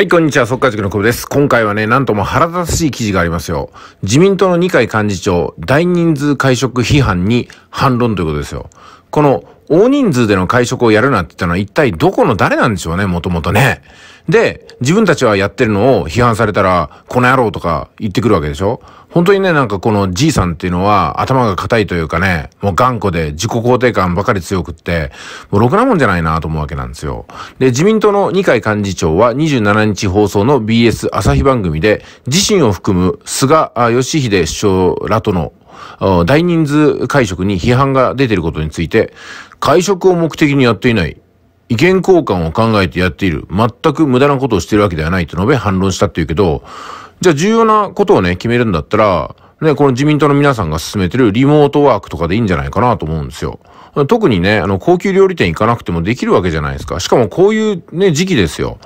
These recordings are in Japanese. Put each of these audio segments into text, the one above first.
はい、こんにちは。速稼塾の久保です。今回はね、なんとも腹立たしい記事がありますよ。自民党の二階幹事長、大人数会食批判に反論ということですよ。この大人数での会食をやるなって言ったのは一体どこの誰なんでしょうね、もともとね。で、自分たちはやってるのを批判されたら、この野郎とか言ってくるわけでしょ本当にね、なんかこのじいさんっていうのは頭が硬いというかね、もう頑固で自己肯定感ばかり強くって、もうろくなもんじゃないなと思うわけなんですよ。で、自民党の二階幹事長は27日放送の BS 朝日番組で、自身を含む菅義偉首相らとの大人数会食に批判が出ていることについて、会食を目的にやっていない。意見交換を考えてやっている。全く無駄なことをしているわけではないと述べ反論したっていうけど、じゃあ重要なことをね、決めるんだったら、ね、この自民党の皆さんが進めてるリモートワークとかでいいんじゃないかなと思うんですよ。特にね、あの、高級料理店行かなくてもできるわけじゃないですか。しかもこういうね、時期ですよ。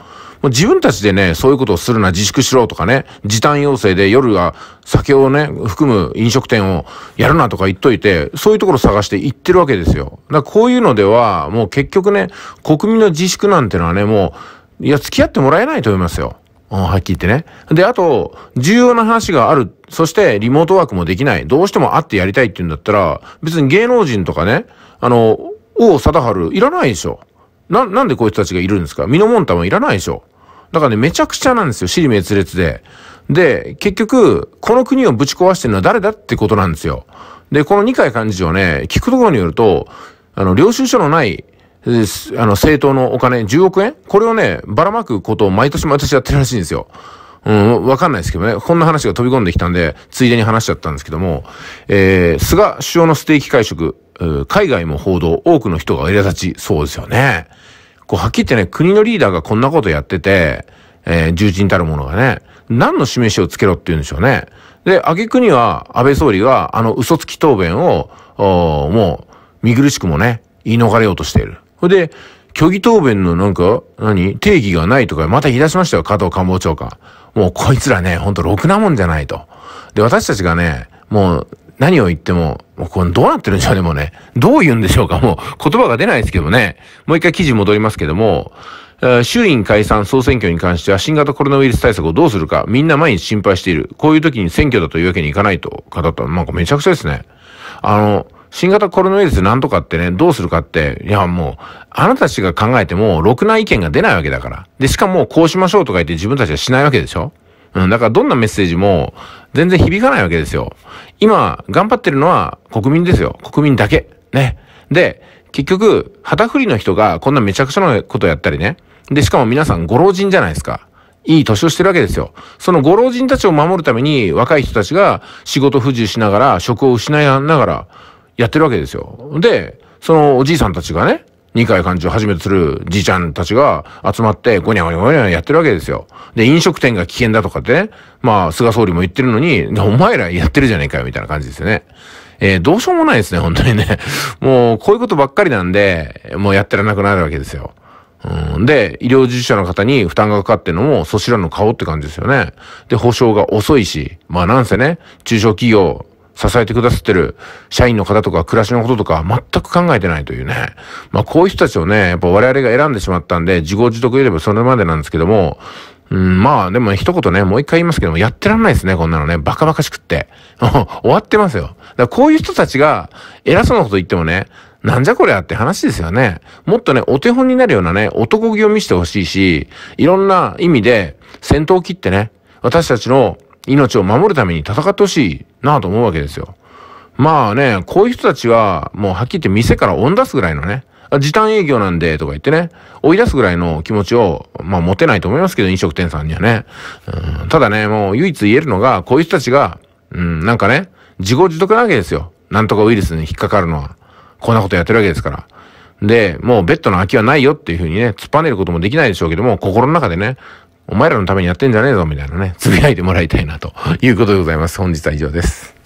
もう自分たちでね、そういうことをするな、自粛しろとかね、時短要請で夜は酒をね、含む飲食店をやるなとか言っといて、そういうところ探して行ってるわけですよ。だからこういうのでは、もう結局ね、国民の自粛なんてのはね、もう、いや、付き合ってもらえないと思いますよ。はっきり言ってね。で、あと、重要な話がある。そして、リモートワークもできない。どうしても会ってやりたいって言うんだったら、別に芸能人とかね、あの、王貞治いらないでしょ。な、なんでこいつたちがいるんですか身のもんたもいらないでしょ。だからね、めちゃくちゃなんですよ。尻滅裂で。で、結局、この国をぶち壊してるのは誰だってことなんですよ。で、この二階幹事長ね、聞くところによると、あの、領収書のない、あの、政党のお金10億円これをね、ばらまくことを毎年毎年やってるらしいんですよ。うん、わかんないですけどね。こんな話が飛び込んできたんで、ついでに話しちゃったんですけども、えー、菅首相のステーキ会食、海外も報道、多くの人が苛立ち、そうですよね。こう、はっきり言ってね、国のリーダーがこんなことやってて、えー、重鎮たるものがね、何の示しをつけろって言うんでしょうね。で、挙句には、安倍総理が、あの嘘つき答弁を、もう、見苦しくもね、言い逃れようとしている。それで、虚偽答弁のなんか、何定義がないとか、また言い出しましたよ、加藤官房長官。もうこいつらね、ほんとろくなもんじゃないと。で、私たちがね、もう、何を言っても、もうこれどうなってるんでしょうね、もうね。どう言うんでしょうか、もう言葉が出ないですけどね。もう一回記事戻りますけども、衆院解散総選挙に関しては新型コロナウイルス対策をどうするか、みんな毎日心配している。こういう時に選挙だというわけにいかないと語ったなんかめちゃくちゃですね。あの、新型コロナウイルスなんとかってね、どうするかって、いやもう、あなたたちが考えても、ろくな意見が出ないわけだから。で、しかも、こうしましょうとか言って自分たちはしないわけでしょうん、だからどんなメッセージも全然響かないわけですよ。今、頑張ってるのは国民ですよ。国民だけ。ね。で、結局、旗振りの人がこんなめちゃくちゃなことやったりね。で、しかも皆さんご老人じゃないですか。いい年をしてるわけですよ。そのご老人たちを守るために若い人たちが仕事不自由しながら、職を失いながらやってるわけですよ。で、そのおじいさんたちがね、二階幹事をはじめとするじいちゃんたちが集まってごにゃごにゃごにゃやってるわけですよ。で、飲食店が危険だとかってね、まあ、菅総理も言ってるのに、お前らやってるじゃねえかよ、みたいな感じですよね。えー、どうしようもないですね、本当にね。もう、こういうことばっかりなんで、もうやってらなくなるわけですよ。うん、で、医療従事者の方に負担がかかってるのも、そちらの顔って感じですよね。で、保証が遅いし、まあなんせね、中小企業支えてくださってる社員の方とか暮らしのこととか全く考えてないというね。まあこういう人たちをね、やっぱ我々が選んでしまったんで、自業自得言えばそれまでなんですけども、うん、まあでも一言ね、もう一回言いますけども、やってらんないですね、こんなのね。バカバカしくって。終わってますよ。だからこういう人たちが偉そうなこと言ってもね、なんじゃこりゃって話ですよね。もっとね、お手本になるようなね、男気を見せてほしいし、いろんな意味で戦闘を切ってね、私たちの命を守るために戦ってほしいなと思うわけですよ。まあね、こういう人たちは、もうはっきり言って店から追い出すぐらいのね、時短営業なんでとか言ってね、追い出すぐらいの気持ちを、まあ持てないと思いますけど、飲食店さんにはね。うん、ただね、もう唯一言えるのが、こういう人たちが、うん、なんかね、自業自得なわけですよ。なんとかウイルスに引っかかるのは。こんなことやってるわけですから。で、もうベッドの空きはないよっていうふうにね、突っぱねることもできないでしょうけども、心の中でね、お前らのためにやってんじゃねえぞみたいなね、つぶやいてもらいたいなということでございます。本日は以上です。